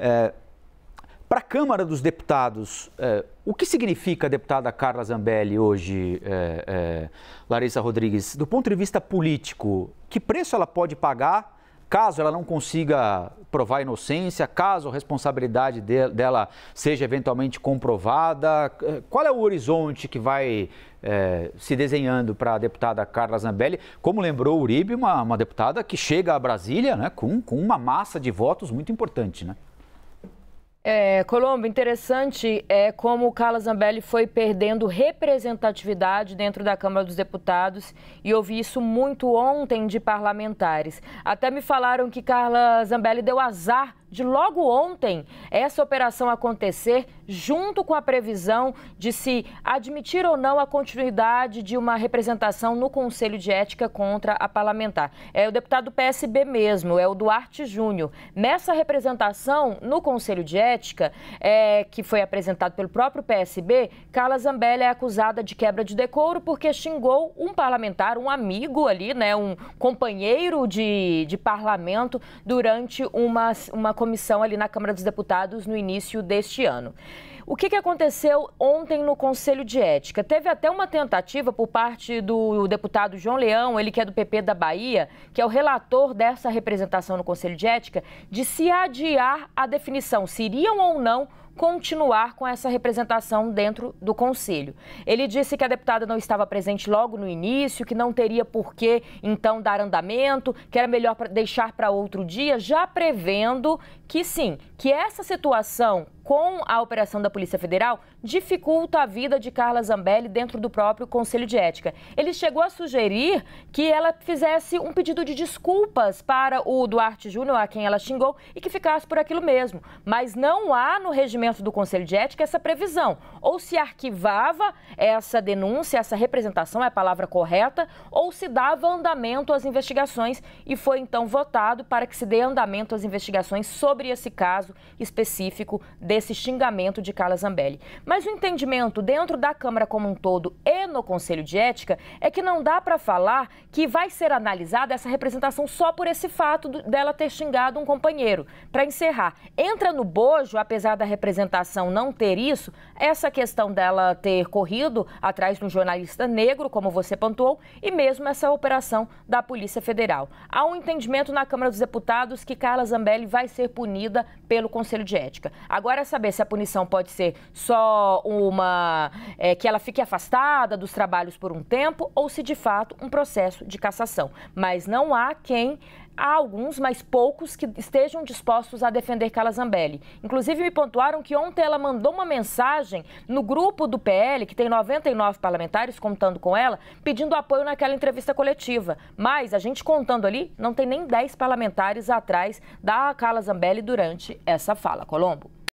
É, para a Câmara dos Deputados, é, o que significa a deputada Carla Zambelli hoje, é, Larissa Rodrigues, do ponto de vista político? Que preço ela pode pagar caso ela não consiga provar a inocência, caso a responsabilidade de, dela seja eventualmente comprovada? Qual é o horizonte que vai se desenhando para a deputada Carla Zambelli? Como lembrou Uribe, uma, uma, deputada que chega a Brasília né, com, com uma massa de votos muito importante, né? É, Colombo, interessante é como o Carla Zambelli foi perdendo representatividade dentro da Câmara dos Deputados e ouvi isso muito ontem de parlamentares. Até me falaram que Carla Zambelli deu azar de logo ontem essa operação acontecer, junto com a previsão de se admitir ou não a continuidade de uma representação no Conselho de Ética contra a parlamentar. É o deputado PSB mesmo, é o Duarte Júnior. Nessa representação no Conselho de Ética, é, que foi apresentado pelo próprio PSB, Carla Zambelli é acusada de quebra de decoro porque xingou um parlamentar, um amigo ali, né, um companheiro de, de parlamento, durante uma, uma comissão ali na Câmara dos Deputados no início deste ano. O que, que, aconteceu ontem no Conselho de Ética? Teve até uma tentativa por parte do deputado João Leão, ele que é do PP da Bahia, que é o relator dessa representação no Conselho de Ética, de se adiar a definição se iriam ou não continuar com essa representação dentro do Conselho. Ele disse que a deputada não estava presente logo no início, que não teria por que então dar andamento, que era melhor deixar para outro dia, já prevendo que sim, que essa situação com a operação da Polícia Federal dificulta a vida de Carla Zambelli dentro do próprio Conselho de Ética. Ele chegou a sugerir que ela fizesse um pedido de desculpas para o Duarte Júnior, a quem ela xingou, e que ficasse por aquilo mesmo. Mas não há no regimento do Conselho de Ética essa previsão. Ou se arquivava essa denúncia, essa representação é a palavra correta, ou se dava andamento às investigações e foi então votado para que se dê andamento às investigações sobre sobre esse caso específico desse xingamento de Carla Zambelli. Mas o entendimento dentro da Câmara como um todo e no Conselho de Ética é que não dá para falar que vai ser analisada essa representação só por esse fato dela ter xingado um companheiro. Para encerrar, entra no bojo, apesar da representação não ter isso, essa questão dela ter corrido atrás de um jornalista negro, como você pontuou, e mesmo essa operação da Polícia Federal. Há um entendimento na Câmara dos Deputados que Carla Zambelli vai ser punida punida pelo Conselho de Ética. Agora é saber se a punição pode ser só uma. É, que ela fique afastada dos trabalhos por um tempo ou se de fato um processo de cassação. Mas não há quem há alguns, mas poucos, que estejam dispostos a defender Carla Zambelli. Inclusive, me pontuaram que ontem ela mandou uma mensagem no grupo do PL, que tem 99 parlamentares contando com ela, pedindo apoio naquela entrevista coletiva. Mas, a gente contando ali, não tem nem 10 parlamentares atrás da Carla Zambelli durante essa fala. Colombo.